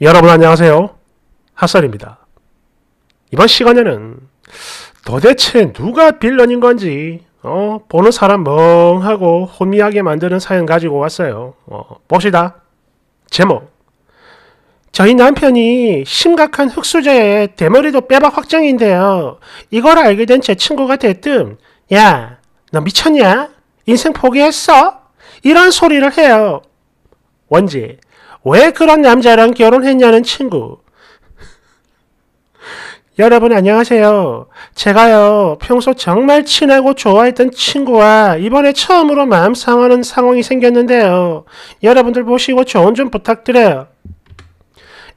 여러분 안녕하세요. 핫설입니다. 이번 시간에는 도대체 누가 빌런인 건지 어, 보는 사람 멍하고 혼미하게 만드는 사연 가지고 왔어요. 어, 봅시다. 제목 저희 남편이 심각한 흑수저에 대머리도 빼박 확정인데요. 이걸 알게 된 제 친구가 대뜸 야, 너 미쳤냐? 인생 포기했어? 이런 소리를 해요. 원지, 왜 그런 남자랑 결혼했냐는 친구. 여러분 안녕하세요. 제가요 평소 정말 친하고 좋아했던 친구와 이번에 처음으로 마음 상하는 상황이 생겼는데요. 여러분들 보시고 조언 좀 부탁드려요.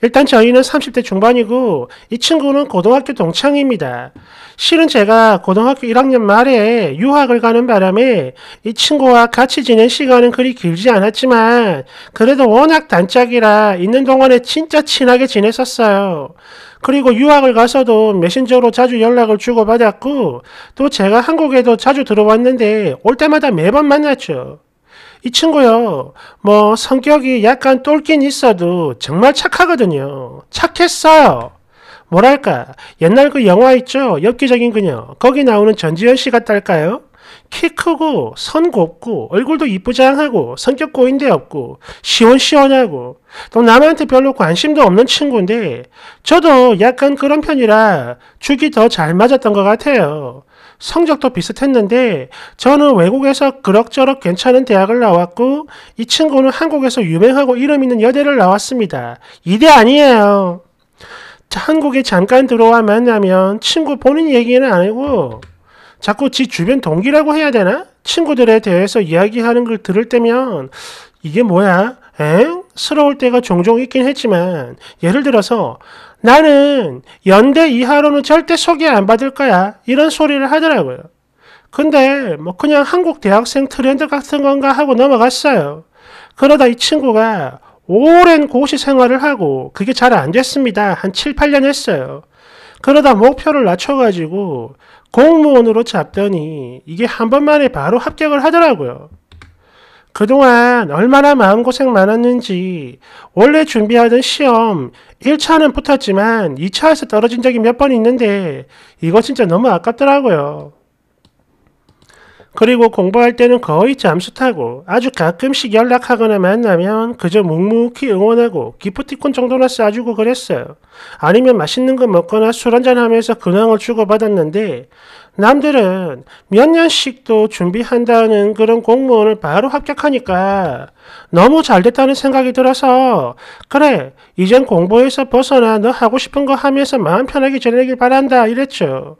일단 저희는 30대 중반이고 이 친구는 고등학교 동창입니다. 실은 제가 고등학교 1학년 말에 유학을 가는 바람에 이 친구와 같이 지낸 시간은 그리 길지 않았지만 그래도 워낙 단짝이라 있는 동안에 진짜 친하게 지냈었어요. 그리고 유학을 가서도 메신저로 자주 연락을 주고받았고 또 제가 한국에도 자주 들어왔는데 올 때마다 매번 만났죠. 이 친구요, 뭐 성격이 약간 똘긴 있어도 정말 착하거든요. 착했어요. 뭐랄까, 옛날 그 영화 있죠? 엽기적인 그녀. 거기 나오는 전지현 씨 같달까요? 키 크고 선 곱고 얼굴도 이쁘장하고 성격 고인데 없고 시원시원하고 또 남한테 별로 관심도 없는 친구인데 저도 약간 그런 편이라 죽이 더 잘 맞았던 것 같아요. 성적도 비슷했는데 저는 외국에서 그럭저럭 괜찮은 대학을 나왔고 이 친구는 한국에서 유명하고 이름 있는 여대를 나왔습니다. 이대 아니에요. 한국에 잠깐 들어와 만나면 친구 본인 얘기는 아니고 자꾸 지 주변 동기라고 해야 되나? 친구들에 대해서 이야기하는 걸 들을 때면 이게 뭐야? 엥? 부담스러울 때가 종종 있긴 했지만 예를 들어서 나는 연대 이하로는 절대 소개 안 받을 거야 이런 소리를 하더라고요. 근데 뭐 그냥 한국 대학생 트렌드 같은 건가 하고 넘어갔어요. 그러다 이 친구가 오랜 고시 생활을 하고 그게 잘 안 됐습니다. 한 7, 8년 했어요. 그러다 목표를 낮춰가지고 공무원으로 잡더니 이게 한 번만에 바로 합격을 하더라고요. 그동안 얼마나 마음고생 많았는지 원래 준비하던 시험 1차는 붙었지만 2차에서 떨어진 적이 몇 번 있는데 이거 진짜 너무 아깝더라고요. 그리고 공부할 때는 거의 잠수타고 아주 가끔씩 연락하거나 만나면 그저 묵묵히 응원하고 기프티콘 정도나 쏴주고 그랬어요. 아니면 맛있는 거 먹거나 술 한잔하면서 근황을 주고받았는데 남들은 몇 년씩도 준비한다는 그런 공무원을 바로 합격하니까 너무 잘 됐다는 생각이 들어서 그래 이젠 공부해서 벗어나 너 하고 싶은 거 하면서 마음 편하게 지내길 바란다 이랬죠.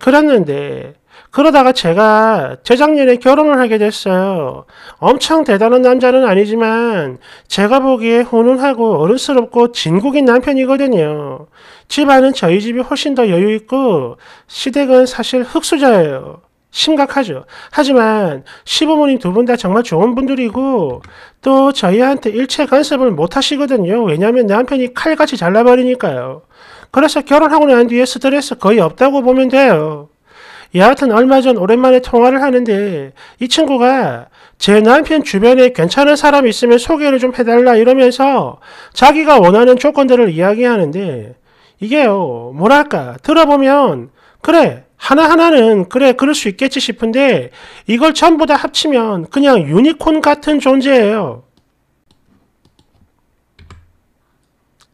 그랬는데 그러다가 제가 재작년에 결혼을 하게 됐어요. 엄청 대단한 남자는 아니지만 제가 보기에 훈훈하고 어른스럽고 진국인 남편이거든요. 집안은 저희 집이 훨씬 더 여유있고 시댁은 사실 흙수저예요. 심각하죠. 하지만 시부모님 두 분 다 정말 좋은 분들이고 또 저희한테 일체 간섭을 못 하시거든요. 왜냐하면 남편이 칼같이 잘라버리니까요. 그래서 결혼하고 난 뒤에 스트레스 거의 없다고 보면 돼요. 여하튼 얼마 전 오랜만에 통화를 하는데 이 친구가 제 남편 주변에 괜찮은 사람 있으면 소개를 좀 해달라 이러면서 자기가 원하는 조건들을 이야기하는데 이게요 뭐랄까 들어보면 그래 하나하나는 그래 그럴 수 있겠지 싶은데 이걸 전부 다 합치면 그냥 유니콘 같은 존재예요.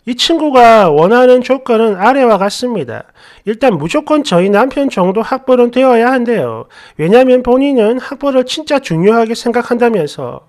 이 친구가 원하는 조건은 아래와 같습니다. 일단 무조건 저희 남편 정도 학벌은 되어야 한대요. 왜냐면 본인은 학벌을 진짜 중요하게 생각한다면서.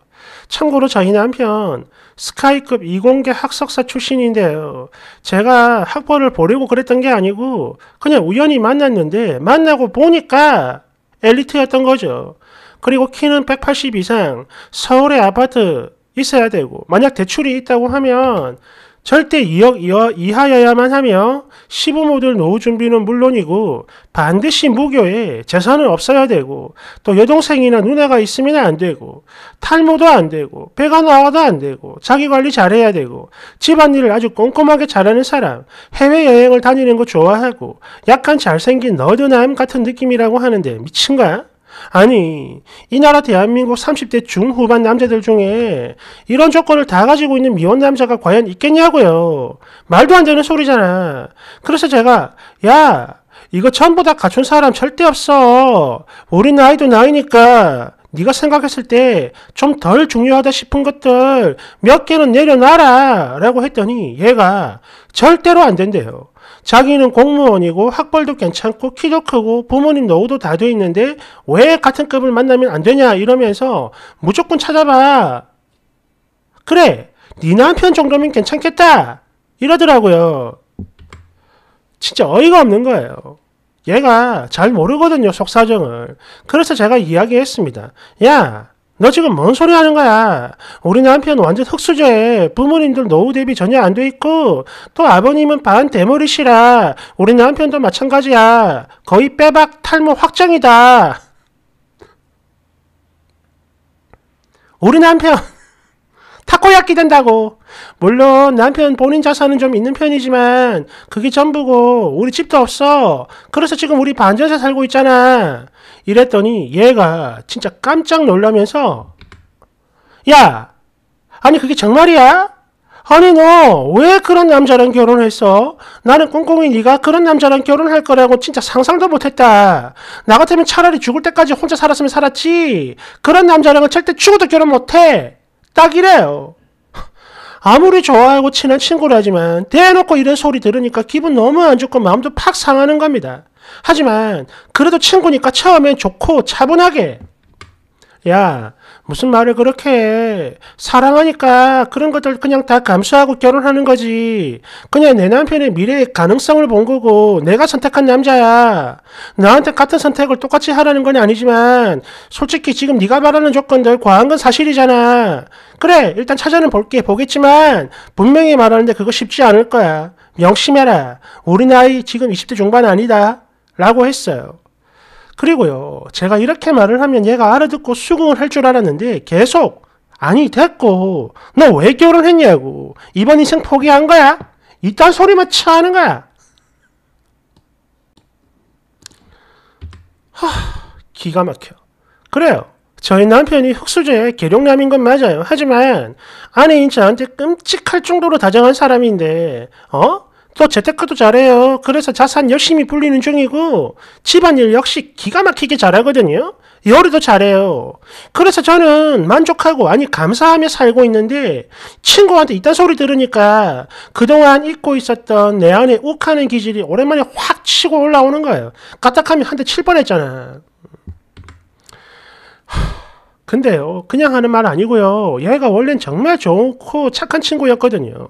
참고로 저희 남편 스카이급 이공계 학석사 출신인데요. 제가 학벌을 보려고 그랬던 게 아니고 그냥 우연히 만났는데 만나고 보니까 엘리트였던 거죠. 그리고 키는 180 이상 서울의 아파트 있어야 되고 만약 대출이 있다고 하면 절대 2억 이하, 이하여야만 하며 시부모들 노후 준비는 물론이고 반드시 무교에 재산은 없어야 되고 또 여동생이나 누나가 있으면 안 되고 탈모도 안 되고 배가 나와도 안 되고 자기 관리 잘해야 되고 집안일을 아주 꼼꼼하게 잘하는 사람 해외여행을 다니는 거 좋아하고 약간 잘생긴 너드남 같은 느낌이라고 하는데 미친가? 아니 이 나라 대한민국 30대 중후반 남자들 중에 이런 조건을 다 가지고 있는 미혼 남자가 과연 있겠냐고요. 말도 안 되는 소리잖아. 그래서 제가 야 이거 전부 다 갖춘 사람 절대 없어. 우리 나이도 나이니까 네가 생각했을 때 좀 덜 중요하다 싶은 것들 몇 개는 내려놔라 라고 했더니 얘가 절대로 안 된대요. 자기는 공무원이고 학벌도 괜찮고 키도 크고 부모님 노후도 다 돼 있는데 왜 같은 급을 만나면 안 되냐 이러면서 무조건 찾아봐. 그래 네 남편 정도면 괜찮겠다 이러더라고요. 진짜 어이가 없는 거예요. 얘가 잘 모르거든요, 속사정을. 그래서 제가 이야기했습니다. 야, 너 지금 뭔 소리 하는 거야? 우리 남편 완전 흑수저에 부모님들 노후 대비 전혀 안 돼 있고 또 아버님은 반 대머리시라 우리 남편도 마찬가지야. 거의 빼박 탈모 확정이다. 우리 남편 타코야끼 된다고. 물론 남편 본인 자산은 좀 있는 편이지만 그게 전부고 우리 집도 없어. 그래서 지금 우리 반전세 살고 있잖아. 이랬더니 얘가 진짜 깜짝 놀라면서 야! 아니 그게 정말이야? 아니 너 왜 그런 남자랑 결혼했어? 나는 꽁꽁이 네가 그런 남자랑 결혼할 거라고 진짜 상상도 못했다. 나 같으면 차라리 죽을 때까지 혼자 살았으면 살았지. 그런 남자랑은 절대 죽어도 결혼 못해. 딱 이래요. 아무리 좋아하고 친한 친구라지만 대놓고 이런 소리 들으니까 기분 너무 안 좋고 마음도 팍 상하는 겁니다. 하지만 그래도 친구니까 처음엔 좋고 차분하게 야 무슨 말을 그렇게 해. 사랑하니까 그런 것들 그냥 다 감수하고 결혼하는 거지. 그냥 내 남편의 미래의 가능성을 본 거고 내가 선택한 남자야. 나한테 같은 선택을 똑같이 하라는 건 아니지만 솔직히 지금 네가 말하는 조건들 과한 건 사실이잖아. 그래 일단 찾아는 볼게 보겠지만 분명히 말하는데 그거 쉽지 않을 거야. 명심해라. 우리 나이 지금 20대 중반 아니다. 라고 했어요. 그리고요, 제가 이렇게 말을 하면 얘가 알아듣고 수긍을 할 줄 알았는데 계속 아니 됐고 너 왜 결혼했냐고 이번 인생 포기한 거야? 이딴 소리만 치하는 거야. 하, 기가 막혀. 그래요. 저희 남편이 흑수저의 계룡남인 건 맞아요. 하지만 아내인 저한테 끔찍할 정도로 다정한 사람인데 어? 또 재테크도 잘해요. 그래서 자산 열심히 불리는 중이고 집안일 역시 기가 막히게 잘하거든요. 요리도 잘해요. 그래서 저는 만족하고 아니 감사하며 살고 있는데 친구한테 이딴 소리 들으니까 그동안 잊고 있었던 내 안에 욱하는 기질이 오랜만에 확 치고 올라오는 거예요. 까딱하면 한 대 칠 뻔했잖아. 근데요, 그냥 하는 말 아니고요. 얘가 원래는 정말 좋고 착한 친구였거든요.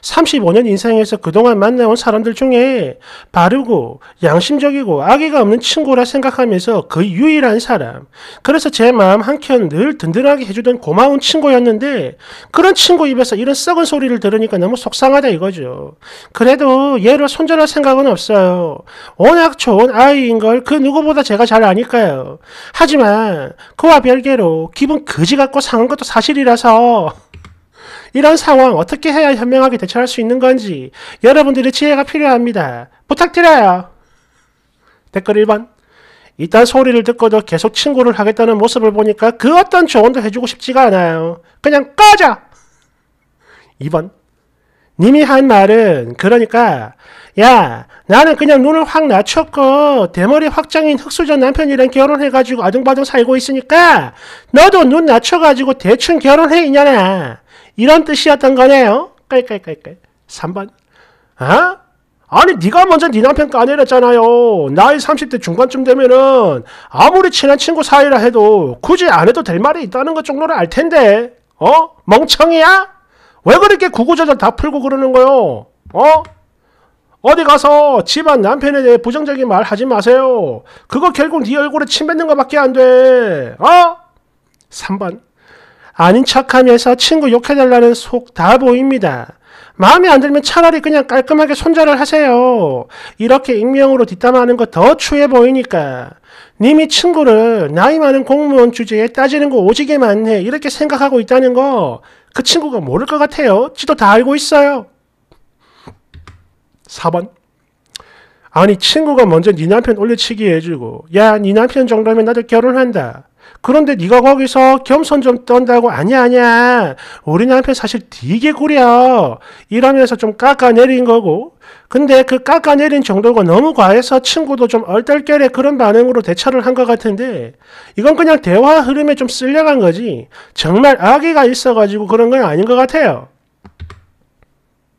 35년 인생에서 그동안 만나온 사람들 중에 바르고 양심적이고 악의가 없는 친구라 생각하면서 그 유일한 사람. 그래서 제 마음 한켠 늘 든든하게 해주던 고마운 친구였는데 그런 친구 입에서 이런 썩은 소리를 들으니까 너무 속상하다 이거죠. 그래도 얘를 손절할 생각은 없어요. 워낙 좋은 아이인 걸 그 누구보다 제가 잘 아니까요. 하지만 그와 별개로 기분 거지 같고 상한 것도 사실이라서 이런 상황 어떻게 해야 현명하게 대처할 수 있는 건지 여러분들의 지혜가 필요합니다. 부탁드려요. 댓글 1번 이딴 소리를 듣고도 계속 친구를 하겠다는 모습을 보니까 그 어떤 조언도 해주고 싶지가 않아요. 그냥 꺼져! 2번 님이 한 말은 그러니까 야 나는 그냥 눈을 확 낮췄고 대머리 확장인 흑수저 남편이랑 결혼해가지고 아둥바둥 살고 있으니까 너도 눈 낮춰가지고 대충 결혼해 있냐아 이런 뜻이었던 거네요 깔깔깔깔 3번 아? 어? 아니 네가 먼저 네 남편 까내렸잖아요 나이 30대 중반쯤 되면은 아무리 친한 친구 사이라 해도 굳이 안 해도 될 말이 있다는 것 정도는 알 텐데 어? 멍청이야? 왜 그렇게 구구절절 다 풀고 그러는 거요? 어? 어디 가서 집안 남편에 대해 부정적인 말 하지 마세요. 그거 결국 네 얼굴에 침 뱉는 거밖에 안 돼. 어? 3번. 아닌 척하면서 친구 욕해달라는 속 다 보입니다. 마음에 안 들면 차라리 그냥 깔끔하게 손절을 하세요. 이렇게 익명으로 뒷담화하는 거 더 추해 보이니까. 님이 친구를 나이 많은 공무원 주제에 따지는 거 오지게 많네. 이렇게 생각하고 있다는 거그 친구가 모를 것 같아요. 지도 다 알고 있어요. 4번. 아니 친구가 먼저 네 남편 올려치기 해주고 야 네 남편 정도면 나도 결혼한다. 그런데 네가 거기서 겸손 좀 떤다고 아니야 아니야 우리 남편 사실 되게 구려 이러면서 좀 깎아내린 거고 근데 그 깎아내린 정도가 너무 과해서 친구도 좀 얼떨결에 그런 반응으로 대처를 한 것 같은데 이건 그냥 대화 흐름에 좀 쓸려간 거지 정말 악의가 있어가지고 그런 건 아닌 것 같아요.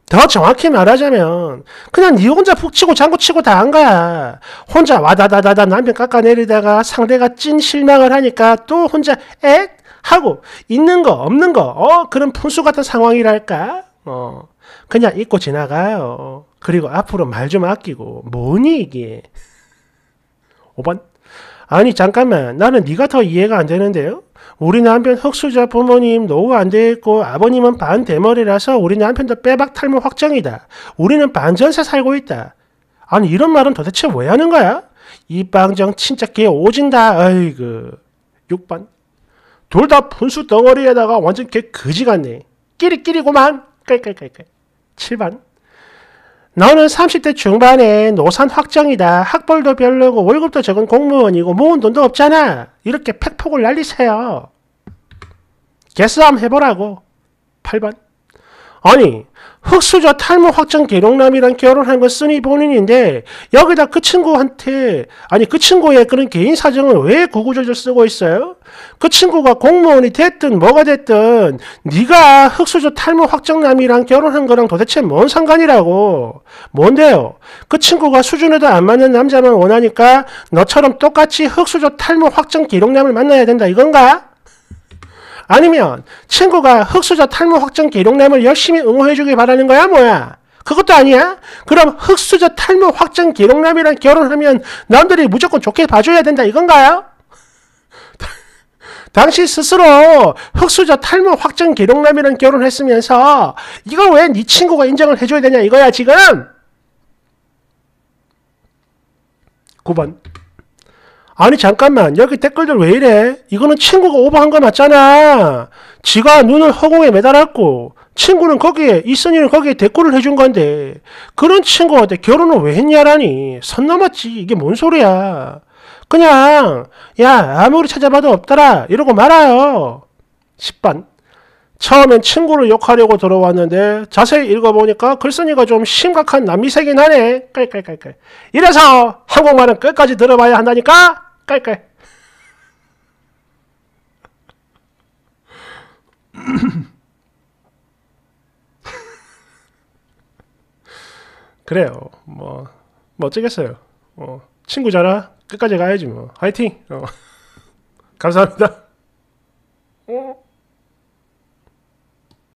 더 정확히 말하자면 그냥 니 혼자 푹 치고 장구 치고 다 한 거야. 혼자 와다다다다 남편 깎아내리다가 상대가 찐 실망을 하니까 또 혼자 에 하고 있는 거 없는 거어 그런 분수 같은 상황이랄까 어 그냥 잊고 지나가요. 그리고 앞으로 말 좀 아끼고 뭐니 이게 5번 아니 잠깐만 나는 니가더 이해가 안 되는데요. 우리 남편 흑수저 부모님 노후 안 되겠고 아버님은 반대머리라서 우리 남편도 빼박 탈모 확정이다. 우리는 반전세 살고 있다. 아니 이런 말은 도대체 왜 하는 거야? 이방정 진짜 개 오진다. 아이고. 6번. 둘 다 분수 덩어리에다가 완전 개거지 같네. 끼리끼리고만. 깔깔깔깔. 7번. 너는 30대 중반에 노산 확정이다. 학벌도 별로고 월급도 적은 공무원이고 모은 돈도 없잖아. 이렇게 팩폭을 날리세요. 개싸움 해보라고. 8번. 아니 흑수저 탈모 확정 계룡남이랑 결혼한 건 쓰니 본인인데 여기다 그 친구한테 아니 그 친구의 그런 개인 사정을 왜 구구절절 쓰고 있어요? 그 친구가 공무원이 됐든 뭐가 됐든 네가 흑수저 탈모 확정남이랑 결혼한 거랑 도대체 뭔 상관이라고 뭔데요? 그 친구가 수준에도 안 맞는 남자만 원하니까 너처럼 똑같이 흑수저 탈모 확정 계룡남을 만나야 된다 이건가? 아니면 친구가 흑수저 탈모 확정 기록남을 열심히 응원해주길 바라는 거야 뭐야? 그것도 아니야? 그럼 흑수저 탈모 확정 기록남이랑 결혼하면 남들이 무조건 좋게 봐줘야 된다 이건가요? 당신 스스로 흑수저 탈모 확정 기록남이랑 결혼했으면서 이걸 왜 네 친구가 인정을 해줘야 되냐 이거야 지금? 9번 아니 잠깐만 여기 댓글들 왜 이래? 이거는 친구가 오버한 거 맞잖아. 지가 눈을 허공에 매달았고 친구는 거기에 이선이는 거기에 대꾸를 해준 건데 그런 친구한테 결혼을 왜 했냐라니 선 넘었지 이게 뭔 소리야. 그냥 야 아무리 찾아봐도 없더라 이러고 말아요. 10반 처음엔 친구를 욕하려고 들어왔는데 자세히 읽어보니까 글쓴이가 좀 심각한 남미색이 나네. 깔깔깔깔. 이래서 한국말은 끝까지 들어봐야 한다니까? 깔깔. 그래요. 뭐, 뭐 어쩌겠어요. 어, 친구 자라 끝까지 가야지 뭐. 화이팅! 어. 감사합니다. 어.